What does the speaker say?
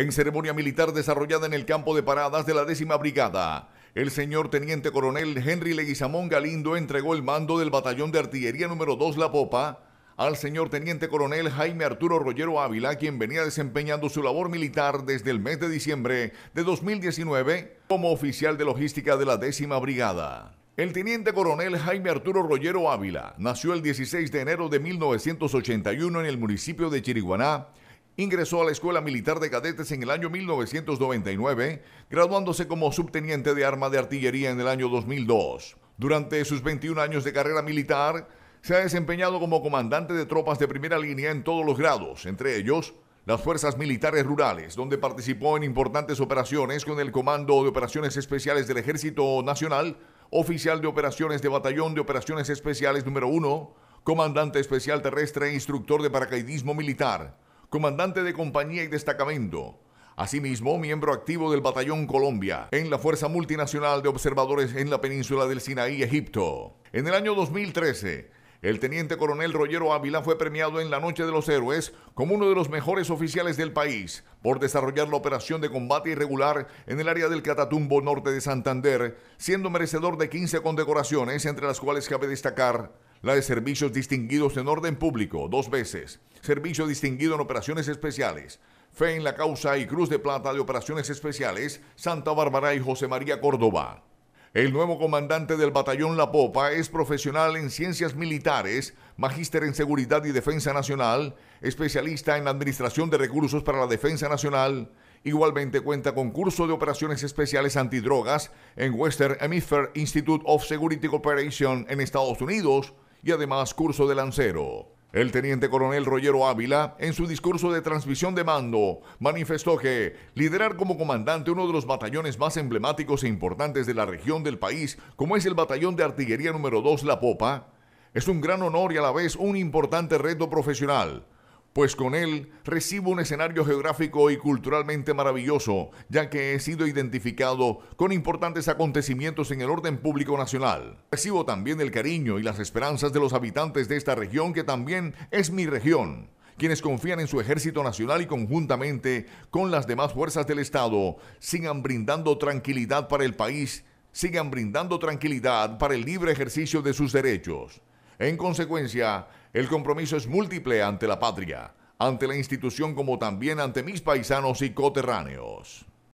en ceremonia militar desarrollada en el campo de paradas de la décima brigada. El señor Teniente Coronel Henry Leguizamón Galindo entregó el mando del Batallón de Artillería número 2 La Popa al señor Teniente Coronel Jaime Arturo Rollero Ávila, quien venía desempeñando su labor militar desde el mes de diciembre de 2019 como oficial de logística de la décima brigada. El teniente coronel Jaime Arturo Rollero Ávila nació el 16 de enero de 1981 en el municipio de Chiriguaná Ingresó a la Escuela Militar de Cadetes en el año 1999, graduándose como subteniente de arma de artillería en el año 2002. Durante sus 21 años de carrera militar, se ha desempeñado como comandante de tropas de primera línea en todos los grados, entre ellos las Fuerzas Militares Rurales, donde participó en importantes operaciones con el Comando de Operaciones Especiales del Ejército Nacional, Oficial de Operaciones de Batallón de Operaciones Especiales número 1, Comandante Especial Terrestre e Instructor de Paracaidismo Militar comandante de compañía y destacamento. Asimismo, miembro activo del Batallón Colombia en la Fuerza Multinacional de Observadores en la península del Sinaí, Egipto. En el año 2013, el teniente coronel Rollero Ávila fue premiado en la Noche de los Héroes como uno de los mejores oficiales del país por desarrollar la operación de combate irregular en el área del Catatumbo norte de Santander, siendo merecedor de 15 condecoraciones, entre las cuales cabe destacar la de servicios distinguidos en orden público, dos veces, servicio distinguido en operaciones especiales, fe en la causa y cruz de plata de operaciones especiales, Santa Bárbara y José María Córdoba. El nuevo comandante del batallón La Popa es profesional en ciencias militares, magíster en seguridad y defensa nacional, especialista en administración de recursos para la defensa nacional, Igualmente cuenta con curso de operaciones especiales antidrogas en Western Hemisphere Institute of Security Cooperation en Estados Unidos, y además curso de lancero. El teniente coronel Royero Ávila, en su discurso de transmisión de mando, manifestó que liderar como comandante uno de los batallones más emblemáticos e importantes de la región del país, como es el Batallón de Artillería número 2 La Popa, es un gran honor y a la vez un importante reto profesional pues con él recibo un escenario geográfico y culturalmente maravilloso, ya que he sido identificado con importantes acontecimientos en el orden público nacional. Recibo también el cariño y las esperanzas de los habitantes de esta región, que también es mi región quienes confían en su ejército nacional y conjuntamente con las demás fuerzas del Estado, sigan brindando tranquilidad para el país, sigan brindando tranquilidad para el libre ejercicio de sus derechos. En consecuencia, el compromiso es múltiple ante la patria, ante la institución como también ante mis paisanos y coterráneos.